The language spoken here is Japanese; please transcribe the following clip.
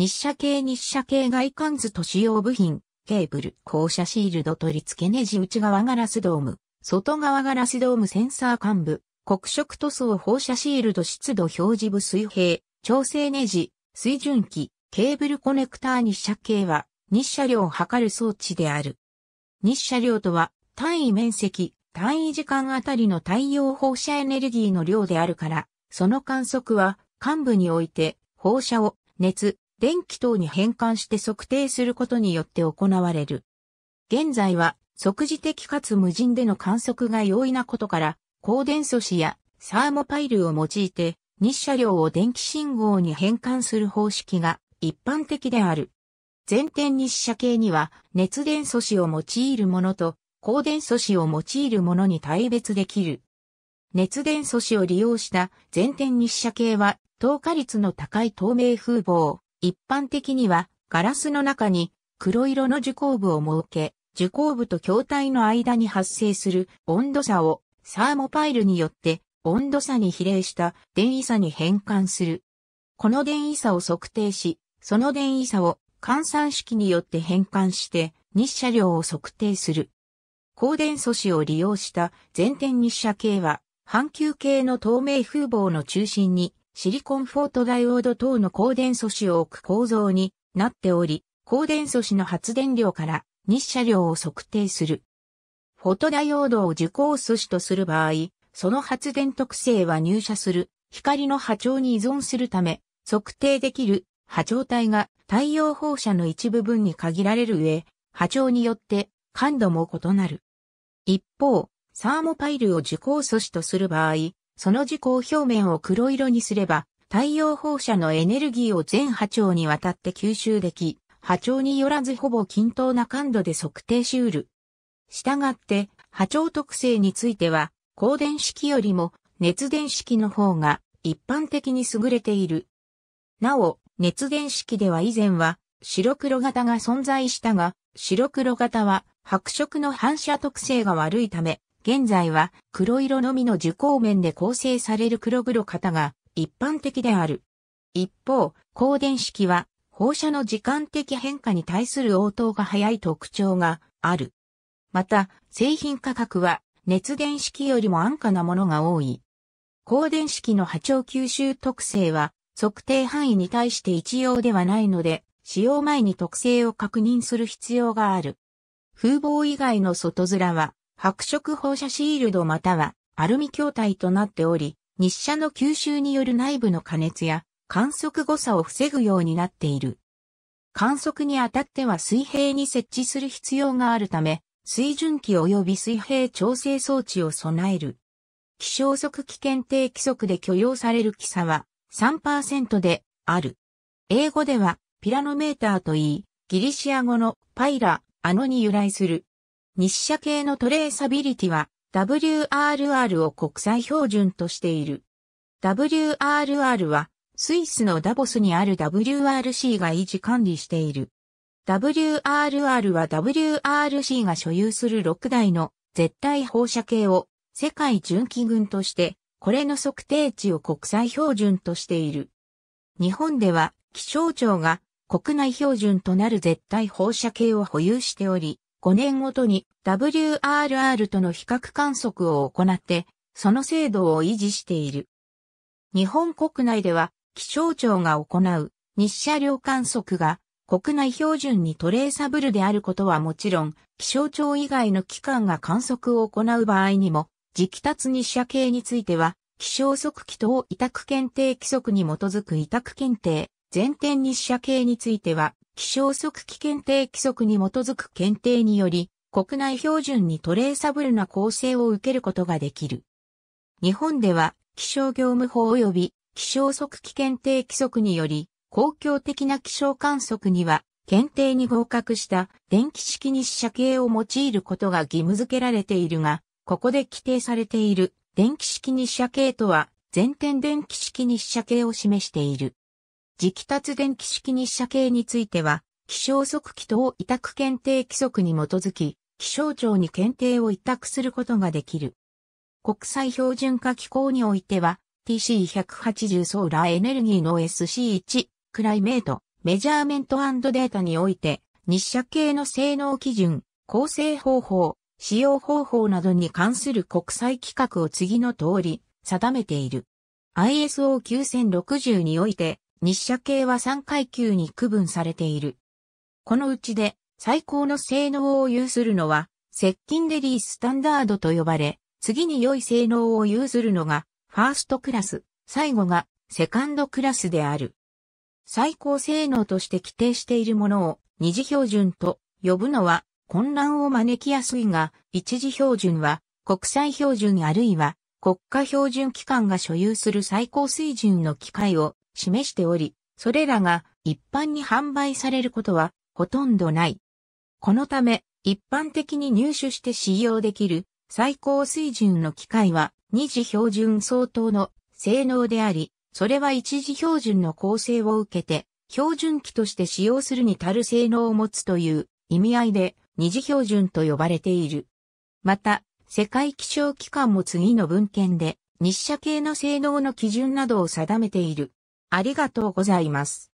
日射系日射系外観図と使用部品、ケーブル、放射シールド取り付けネジ内側ガラスドーム、外側ガラスドームセンサー幹部、黒色塗装放射シールド湿度表示部水平、調整ネジ、水準器、ケーブルコネクター日射系は、日射量を測る装置である。日射量とは、単位面積、単位時間あたりの太陽放射エネルギーの量であるから、その観測は、幹部において、放射を、熱、電気等に変換して測定することによって行われる。現在は即時的かつ無人での観測が容易なことから、光電素子やサーモパイルを用いて日射量を電気信号に変換する方式が一般的である。全天日射系には熱電素子を用いるものと光電素子を用いるものに対別できる。熱電素子を利用した全天日射系は透過率の高い透明風防、一般的にはガラスの中に黒色の受光部を設け、受光部と筐体の間に発生する温度差をサーモパイルによって温度差に比例した電位差に変換する。この電位差を測定し、その電位差を換算式によって変換して日射量を測定する。光電素子を利用した全天日射系は、半球系の透明風防の中心にシリコンフォートダイオード等の光電素子を置く構造になっており、光電素子の発電量から日射量を測定する。フォトダイオードを受光素子とする場合、その発電特性は入射する光の波長に依存するため、測定できる波長帯が太陽放射の一部分に限られる上、波長によって感度も異なる。一方、サーモパイルを受光素子とする場合、その時光表面を黒色にすれば、太陽放射のエネルギーを全波長にわたって吸収でき、波長によらずほぼ均等な感度で測定しうる。したがって、波長特性については、光電式よりも熱電式の方が一般的に優れている。なお、熱電式では以前は白黒型が存在したが、白黒型は白色の反射特性が悪いため、現在は黒色のみの受光面で構成される黒黒型が一般的である。一方、光電式は放射の時間的変化に対する応答が早い特徴がある。また、製品価格は熱電式よりも安価なものが多い。光電式の波長吸収特性は測定範囲に対して一様ではないので、使用前に特性を確認する必要がある。風防以外の外面は白色放射シールドまたはアルミ筐体となっており、日射の吸収による内部の加熱や観測誤差を防ぐようになっている。観測にあたっては水平に設置する必要があるため、水準器及び水平調整装置を備える。気象測危検定規則で許容される気差は3%である。英語ではピラノメーターといい、ギリシア語のパイラ、あのに由来する日射系のトレーサビリティは WRR を国際標準としている。WRR はスイスのダボスにある WRC が維持管理している。WRR は WRC が所有する6台の絶対放射系を世界準基群として、これの測定値を国際標準としている。日本では気象庁が国内標準となる絶対放射系を保有しており、5年ごとに WRR との比較観測を行って、その精度を維持している。日本国内では気象庁が行う日射量観測が国内標準にトレーサブルであることはもちろん、気象庁以外の機関が観測を行う場合にも、時期達日射計については、気象測記等委託検定規則に基づく委託検定、前天日射計については、気象測器検定規則に基づく検定により、国内標準にトレーサブルな構成を受けることができる。日本では、気象業務法及び気象測器検定規則により、公共的な気象観測には、検定に合格した電気式日射計を用いることが義務付けられているが、ここで規定されている電気式日射計とは、全天電気式日射計を示している。磁気達電気式日射計については、気象測器等委託検定規則に基づき、気象庁に検定を委託することができる。国際標準化機構においては、TC180 ソーラーエネルギーの SC1、クライメート、メジャーメントデータにおいて、日射系の性能基準、構成方法、使用方法などに関する国際規格を次の通り定めている。ISO9060 において日射系は3階級に区分されている。このうちで最高の性能を有するのは、接近デリースタンダードと呼ばれ、次に良い性能を有するのが、ファーストクラス、最後がセカンドクラスである。最高性能として規定しているものを二次標準と呼ぶのは混乱を招きやすいが、一次標準は国際標準あるいは国家標準機関が所有する最高水準の機械を示しており、それらが一般に販売されることはほとんどない。このため、一般的に入手して使用できる最高水準の機械は二次標準相当の性能であり、それは一次標準の構成を受けて、標準機として使用するに足る性能を持つという意味合いで二次標準と呼ばれている。また、世界気象機関も次の文献で日射系の性能の基準などを定めている。ありがとうございます。